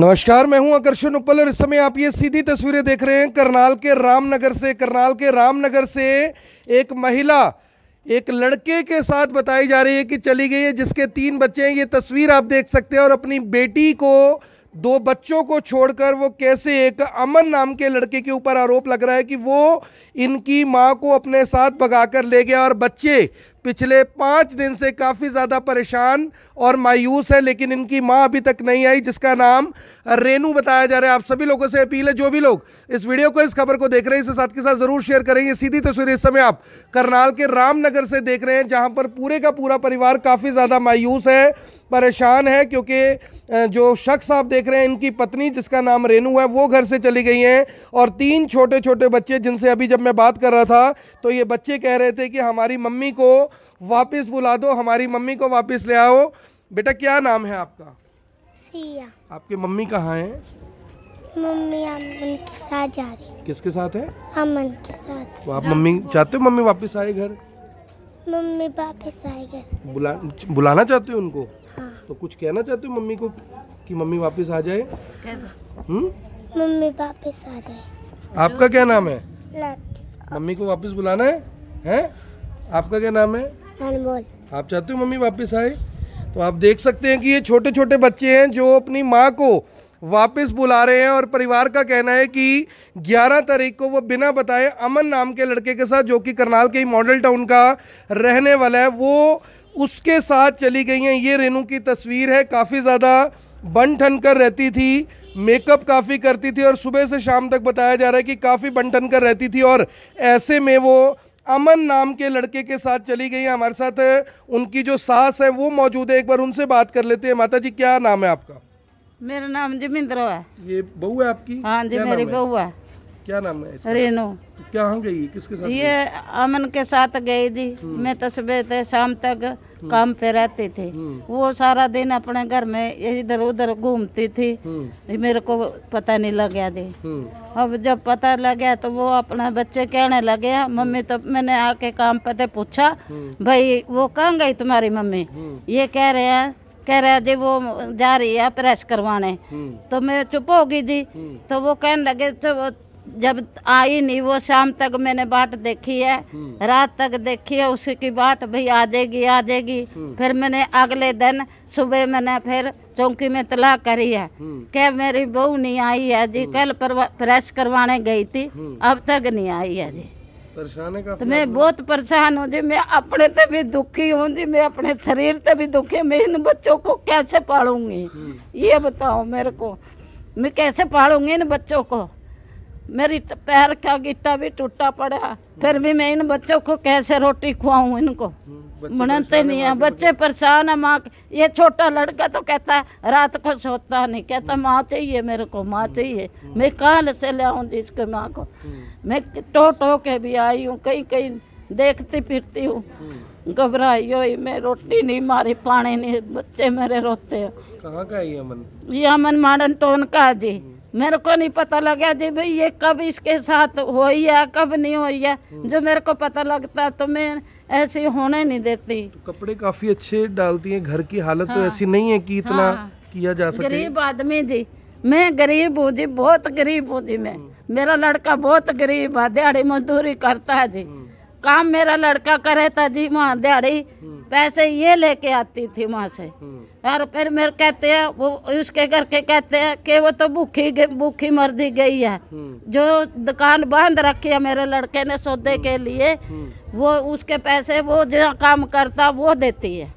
नमस्कार मैं हूं आकर्षण उपल और इस समय आप ये सीधी तस्वीरें देख रहे हैं करनाल के रामनगर से करनाल के रामनगर से एक महिला एक लड़के के साथ बताई जा रही है कि चली गई है जिसके तीन बच्चे हैं ये तस्वीर आप देख सकते हैं और अपनी बेटी को दो बच्चों को छोड़कर वो कैसे एक अमन नाम के लड़के के ऊपर आरोप लग रहा है कि वो इनकी माँ को अपने साथ भगाकर ले गया और बच्चे पिछले पाँच दिन से काफ़ी ज़्यादा परेशान और मायूस है लेकिन इनकी माँ अभी तक नहीं आई जिसका नाम रेनू बताया जा रहा है आप सभी लोगों से अपील है जो भी लोग इस वीडियो को इस खबर को देख रहे हैं इसे साथ के साथ ज़रूर शेयर करेंगे सीधी तस्वीर इस समय आप करनाल के रामनगर से देख रहे हैं जहाँ पर पूरे का पूरा परिवार काफ़ी ज़्यादा मायूस है परेशान है क्योंकि जो शख्स आप देख रहे हैं इनकी पत्नी जिसका नाम रेनू है वो घर से चली गई हैं और तीन छोटे छोटे बच्चे जिनसे अभी जब मैं बात कर रहा था तो ये बच्चे कह रहे थे कि हमारी मम्मी को वापस बुला दो हमारी मम्मी को वापस ले आओ बेटा क्या नाम है आपका सिया आपकी मम्मी कहाँ है मम्मी अमन के साथ जा रही किसके साथ है अमन के साथ तो आप मम्मी चाहते हो मम्मी वापस आए घर मम्मी वापस आए घर बुला बुलाना चाहते हो उनको हाँ तो कुछ कहना चाहते हो मम्मी को कि मम्मी वापस आ जाए हम्म? मम्मी वापस आ जाए आपका क्या नाम है मम्मी को वापस बुलाना है हैं आपका क्या नाम है अनमोल आप चाहते हो मम्मी वापस आए तो आप देख सकते हैं कि ये छोटे छोटे बच्चे हैं जो अपनी माँ को वापस बुला रहे हैं और परिवार का कहना है कि 11 तारीख को वो बिना बताए अमन नाम के लड़के के साथ जो कि करनाल के ही मॉडल टाउन का रहने वाला है वो उसके साथ चली गई हैं ये रेनू की तस्वीर है काफ़ी ज़्यादा बन ठन कर रहती थी मेकअप काफ़ी करती थी और सुबह से शाम तक बताया जा रहा है कि काफ़ी बन ठन कर रहती थी और ऐसे में वो अमन नाम के लड़के के साथ चली गई हैं हमारे साथ उनकी जो सास है वो मौजूद है एक बार उनसे बात कर लेते हैं माता जी क्या नाम है आपका मेरा नाम जमिंद्र है ये बहू है आपकी हाँ जी मेरी बहू है क्या नाम है इसका? रेनू क्या हम गई किसके साथ ये अमन के साथ गई थी हम्म। मैं तो सुबह से शाम तक हम्म। काम पे रहती थी हम्म। वो सारा दिन अपने घर में इधर उधर घूमती थी मेरे को पता नहीं लग गया थी अब जब पता लग गया तो वो अपने बच्चे कहने लग गया मम्मी तो मैंने आके काम पे पूछा भाई वो कहाँ गई तुम्हारी मम्मी ये कह रहे हैं कह रहे जी वो जा रही है प्रेस करवाने तो मैं चुप होगी जी तो वो कहने लगे तो जब आई नहीं वो शाम तक मैंने बाट देखी है हम्म। रात तक देखी है उसकी बाट भी आ जाएगी आ जाएगी हम्म। फिर मैंने अगले दिन सुबह मैंने फिर चौकी में तलाक करी है हम्म। क्या मेरी बहू नहीं आई है जी कल प्रेस करवाने गई थी अब तक नहीं आई है जी तो मैं बहुत परेशान हूँ जी मैं अपने से भी दुखी हूँ जी मैं अपने शरीर से भी दुखी मैं इन बच्चों को कैसे पालूंगी ये बताओ मेरे को मैं कैसे पालूंगी इन बच्चों को मेरी पैर का गिट्टा भी टूटा पड़ा फिर भी मैं इन बच्चों को कैसे रोटी खुआऊ इनको मनते हम्म, नहीं है बच्चे परेशान है माँ ये छोटा लड़का तो कहता है रात को सोता नहीं कहता माँ चाहिए मेरे को माँ चाहिए हम्म। मैं कहाँ से ले आऊँ इसके माँ को हम्म। मैं टो टो के भी आई हूँ कहीं कहीं देखती फिरती हूँ घबराई हुई मैं रोटी नहीं मारी पानी नहीं बच्चे मेरे रोते हैं कहाँ का माडन टोन का जी मेरे को नहीं पता लगा जी भाई ये कब इसके साथ हो या कब नहीं हो या हम्म। जो मेरे को पता लगता तो मैं ऐसे होने नहीं देती तो कपड़े काफी अच्छे डालती हैं घर की हालत तो हाँ, तो ऐसी नहीं है कि इतना हाँ, किया जा सके गरीब आदमी जी मैं गरीब हूँ जी बहुत गरीब हूँ जी मैं हम्म। मेरा लड़का बहुत गरीब है दिहाड़ी मजदूरी करता है जी हम्म। काम मेरा लड़का करे था जी वहाँ दिहाड़ी पैसे ये लेके आती थी वहाँ से और फिर मेरे कहते हैं वो उसके घर के कहते हैं कि वो तो भूखी भूखी दी गई है हम्म। जो दुकान बंद रखी है मेरे लड़के ने सौदे हम्म। के लिए हम्म। वो उसके पैसे वो जो काम करता वो देती है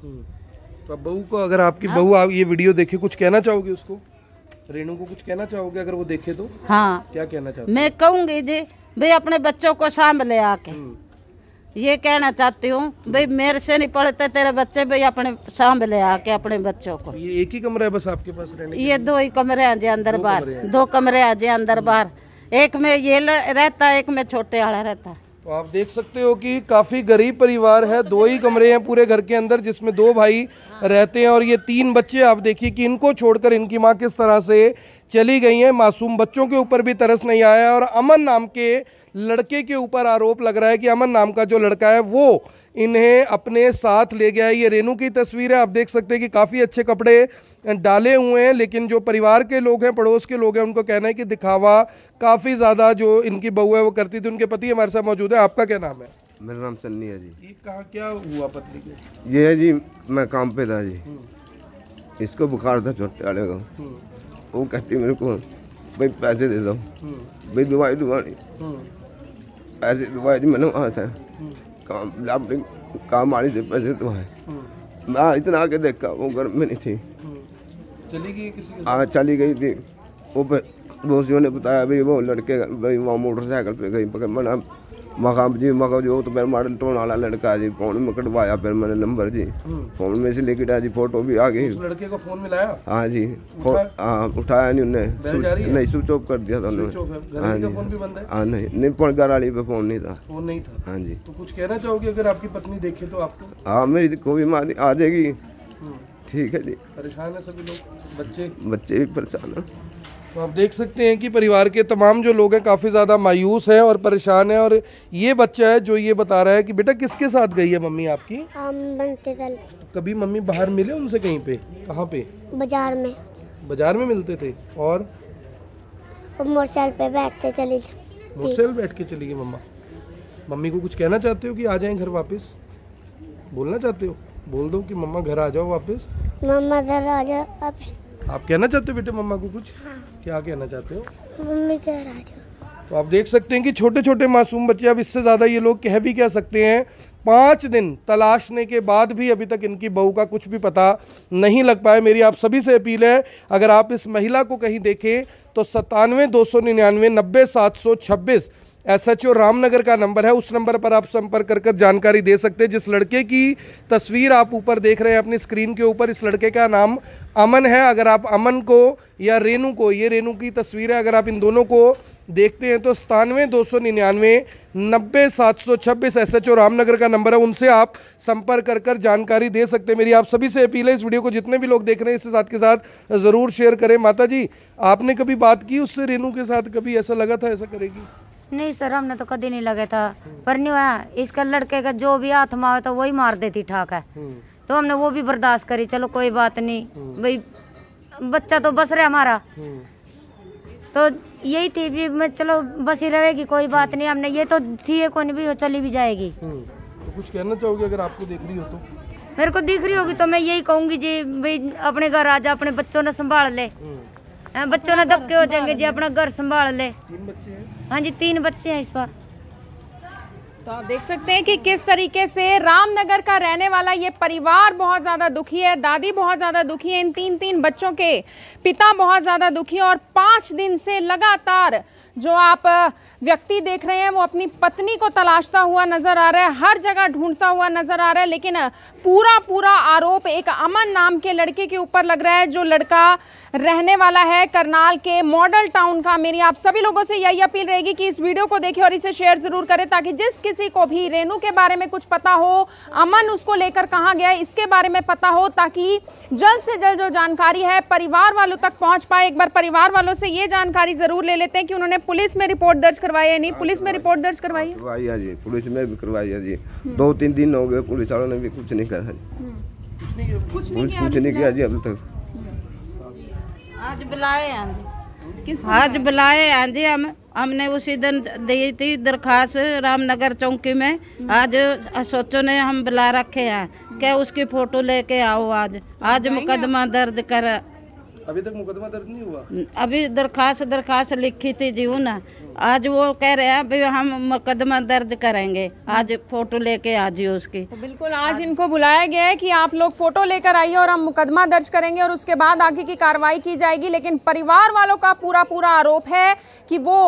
तो बहू को अगर आपकी हाँ। बहू आप ये वीडियो देखे कुछ कहना चाहोगे उसको रेणु को कुछ कहना चाहोगे अगर वो देखे तो हाँ क्या कहना चाहोगे मैं कहूँगी जी भाई अपने बच्चों को सामने आके ये कहना चाहती हूँ भाई मेरे से नहीं पढ़ते तेरे बच्चे भाई अपने सामने ले आके अपने बच्चों को ये एक ही कमरा है बस आपके पास रहने ये दो ही कमरे हैं जी अंदर बाहर दो कमरे हैं जी अंदर बाहर एक में ये रहता एक में छोटे वाला रहता है तो आप देख सकते हो कि काफ़ी गरीब परिवार है दो ही कमरे हैं पूरे घर के अंदर जिसमें दो भाई रहते हैं और ये तीन बच्चे आप देखिए कि इनको छोड़कर इनकी माँ किस तरह से चली गई हैं मासूम बच्चों के ऊपर भी तरस नहीं आया और अमन नाम के लड़के के ऊपर आरोप लग रहा है कि अमन नाम का जो लड़का है वो इन्हें अपने साथ ले गया है ये रेनू की तस्वीर है आप देख सकते हैं कि काफ़ी अच्छे कपड़े डाले हुए हैं लेकिन जो परिवार के लोग हैं पड़ोस के लोग हैं उनको कहना है कि दिखावा काफ़ी ज़्यादा जो इनकी बहू है वो करती थी उनके पति हमारे साथ मौजूद है आपका क्या नाम है मेरा नाम सन्नी है जी ये कहाँ क्या हुआ पत्नी के ये है जी मैं काम पे था जी इसको बुखार था छोटे वाले को वो कहती मेरे को भाई पैसे दे दो हम्म। भाई दुआई दुआई पैसे जी मैंने वहाँ से काम लापड़ी काम आने से पैसे दवाए मैं इतना आके देखा वो घर में नहीं थी चली गई किसी हाँ चली गई थी वो पर दोस्तियों ने बताया भाई वो लड़के भाई वहाँ मोटरसाइकिल पे गई पकड़ मना मखा जी मखा वो तो फिर मॉडल टोन वाला लड़का जी फोन में कटवाया फिर मैंने नंबर जी फोन में से लेके जी फोटो भी आ गई उस लड़के को फोन मिलाया हाँ जी हाँ उठाया नहीं उन्हें नहीं स्विच ऑफ कर दिया था उन्होंने हाँ जी हाँ नहीं नहीं फोन घर वाली पे फोन नहीं था फोन नहीं था हाँ जी तो कुछ कहना चाहोगे अगर आपकी पत्नी देखे तो आपको हाँ मेरी को भी माँ आ जाएगी ठीक है जी परेशान है सभी लोग बच्चे बच्चे भी परेशान है तो आप देख सकते हैं कि परिवार के तमाम जो लोग हैं काफ़ी ज़्यादा मायूस हैं और परेशान हैं और ये बच्चा है जो ये बता रहा है कि बेटा किसके साथ गई है मम्मी आपकी तो कभी मम्मी बाहर मिले उनसे कहीं पे कहाँ पे बाजार में बाजार में मिलते थे और मोटरसाइकिल पे बैठते चली मोटरसाइकिल बैठ के चली गई मम्मा मम्मी को कुछ कहना चाहते हो कि आ जाए घर वापस बोलना चाहते हो बोल दो कि मम्मा घर आ जाओ वापस मम्मा घर आ जाओ वापस आप कहना चाहते हो बेटे मम्मा को कुछ हाँ। क्या कहना चाहते हो मम्मी कह रहा तो आप देख सकते हैं कि छोटे छोटे मासूम बच्चे अब इससे ज़्यादा ये लोग कह भी कह सकते हैं पाँच दिन तलाशने के बाद भी अभी तक इनकी बहू का कुछ भी पता नहीं लग पाया मेरी आप सभी से अपील है अगर आप इस महिला को कहीं देखें तो सतानवे दो सौ निन्यानवे नब्बे सात सौ छब्बीस एस एच ओ रामनगर का नंबर है उस नंबर पर आप संपर्क कर कर जानकारी दे सकते हैं जिस लड़के की तस्वीर आप ऊपर देख रहे हैं अपनी स्क्रीन के ऊपर इस लड़के का नाम अमन है अगर आप अमन को या रेनू को ये रेनू की तस्वीर है अगर आप इन दोनों को देखते हैं तो सतानवे दो सौ निन्यानवे नब्बे सात सौ छब्बीस एस एच ओ रामनगर का नंबर है उनसे आप संपर्क कर कर जानकारी दे सकते हैं मेरी आप सभी से अपील है इस वीडियो को जितने भी लोग देख रहे हैं इसके साथ के साथ ज़रूर शेयर करें माता जी आपने कभी बात की उससे रेनू के साथ कभी ऐसा लगा था ऐसा करेगी नहीं सर हमने तो कभी नहीं लगे था पर नहीं हुआ इसका लड़के का जो भी हाथ मारा तो वही मार देती ठाक है हम्म। तो हमने वो भी बर्दाश्त करी चलो कोई बात नहीं हम्म। भाई बच्चा तो बस रहा हमारा हम्म। तो यही थी भी मैं चलो ही रहेगी कोई बात नहीं हमने ये तो थी नहीं भी हो चली भी जाएगी तो कुछ कहना चाहोगे अगर आपको देख रही हो तो मेरे को दिख रही होगी तो मैं यही कहूंगी जी भाई अपने घर आ जा अपने बच्चों ने संभाल ले बच्चों ने धक्के हो जाएंगे जी अपना घर संभाल ले तीन बच्चे हैं हाँ जी तीन बच्चे हैं इस बार तो आप देख सकते हैं कि किस तरीके से रामनगर का रहने वाला ये परिवार बहुत ज़्यादा दुखी है दादी बहुत ज़्यादा दुखी है इन तीन तीन बच्चों के पिता बहुत ज़्यादा दुखी है और पाँच दिन से लगातार जो आप व्यक्ति देख रहे हैं वो अपनी पत्नी को तलाशता हुआ नज़र आ रहा है हर जगह ढूंढता हुआ नज़र आ रहा है लेकिन पूरा पूरा आरोप एक अमन नाम के लड़के के ऊपर लग रहा है जो लड़का रहने वाला है करनाल के मॉडल टाउन का मेरी आप सभी लोगों से यही अपील रहेगी कि इस वीडियो को देखें और इसे शेयर ज़रूर करें ताकि जिस किसी को भी रेनू के बारे में कुछ पता हो अमन उसको लेकर कहाँ गया इसके बारे में पता हो ताकि जल्द से जल्द जो जानकारी है परिवार वालों तक पहुँच पाए एक बार परिवार वालों से ये जानकारी ज़रूर ले लेते हैं कि उन्होंने पुलिस में रिपोर्ट दर्ज करवाई है नहीं पुलिस में रिपोर्ट दर्ज हाँ, करवाई है जी पुलिस में भी करवाई है जी दो तीन दिन हो गए पुलिस वालों ने भी कुछ नहीं करा जी कुछ नहीं कुछ नहीं किया जी अब तक आज बुलाए हैं जी आज बुलाए हैं जी हम हमने उसी दिन दी थी दरखास्त रामनगर चौकी में आज सोचो ने हम बुला रखे हैं क्या उसकी फोटो लेके आओ आज आज मुकदमा दर्ज कर अभी तक मुकदमा दर्ज नहीं हुआ अभी दरखास्त दरखास्त लिखी थी जी ना आज वो कह रहे हैं अभी हम मुकदमा दर्ज करेंगे आज फोटो लेके आ जियो उसकी तो बिल्कुल आज इनको बुलाया गया है कि आप लोग फोटो लेकर आइए और हम मुकदमा दर्ज करेंगे और उसके बाद आगे की कार्रवाई की जाएगी लेकिन परिवार वालों का पूरा पूरा आरोप है कि वो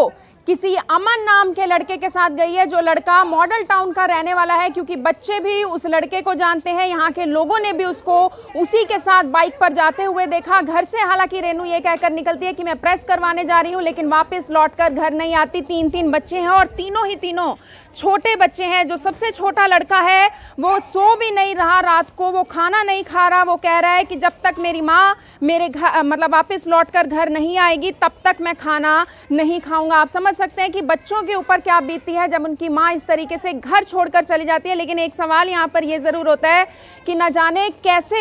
किसी अमन नाम के लड़के के साथ गई है जो लड़का मॉडल टाउन का रहने वाला है क्योंकि बच्चे भी उस लड़के को जानते हैं यहाँ के लोगों ने भी उसको उसी के साथ बाइक पर जाते हुए देखा घर से हालांकि रेनू ये कहकर निकलती है कि मैं प्रेस करवाने जा रही हूँ लेकिन वापस लौट कर घर नहीं आती तीन तीन बच्चे हैं और तीनों ही तीनों छोटे बच्चे हैं जो सबसे छोटा लड़का है वो सो भी नहीं रहा रात को वो खाना नहीं खा रहा वो कह रहा है कि जब तक मेरी माँ मेरे घर मतलब वापस लौट कर घर नहीं आएगी तब तक मैं खाना नहीं खाऊंगा आप समझ समझ सकते हैं कि बच्चों के ऊपर क्या बीतती है जब उनकी माँ इस तरीके से घर छोड़कर चली जाती है लेकिन एक सवाल यहाँ पर यह ज़रूर होता है कि न जाने कैसे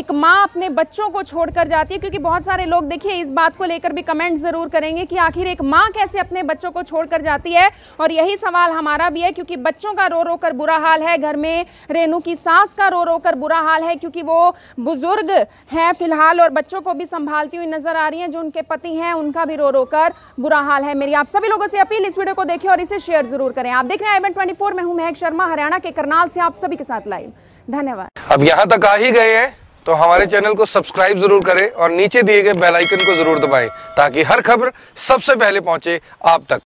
एक माँ अपने बच्चों को छोड़कर जाती है क्योंकि बहुत सारे लोग देखिए इस बात को लेकर भी कमेंट ज़रूर करेंगे कि आखिर एक माँ कैसे अपने बच्चों को छोड़कर जाती है और यही सवाल हमारा भी है क्योंकि बच्चों का रो रो कर बुरा हाल है घर में रेनू की सास का रो रो कर बुरा हाल है क्योंकि वो बुज़ुर्ग हैं फिलहाल और बच्चों को भी संभालती हुई नज़र आ रही हैं जो उनके पति हैं उनका भी रो रो कर बुरा हाल है मेरी आप सभी सभी लोगों से अपील इस वीडियो को देखें और इसे शेयर जरूर करें आप देख रहे हैं आई ट्वेंटी फोर में हूं महक शर्मा हरियाणा के करनाल से आप सभी के साथ लाइव धन्यवाद अब यहाँ तक आ ही गए हैं तो हमारे चैनल को सब्सक्राइब जरूर करें और नीचे दिए गए बेलाइकन को जरूर दबाए ताकि हर खबर सबसे पहले पहुंचे आप तक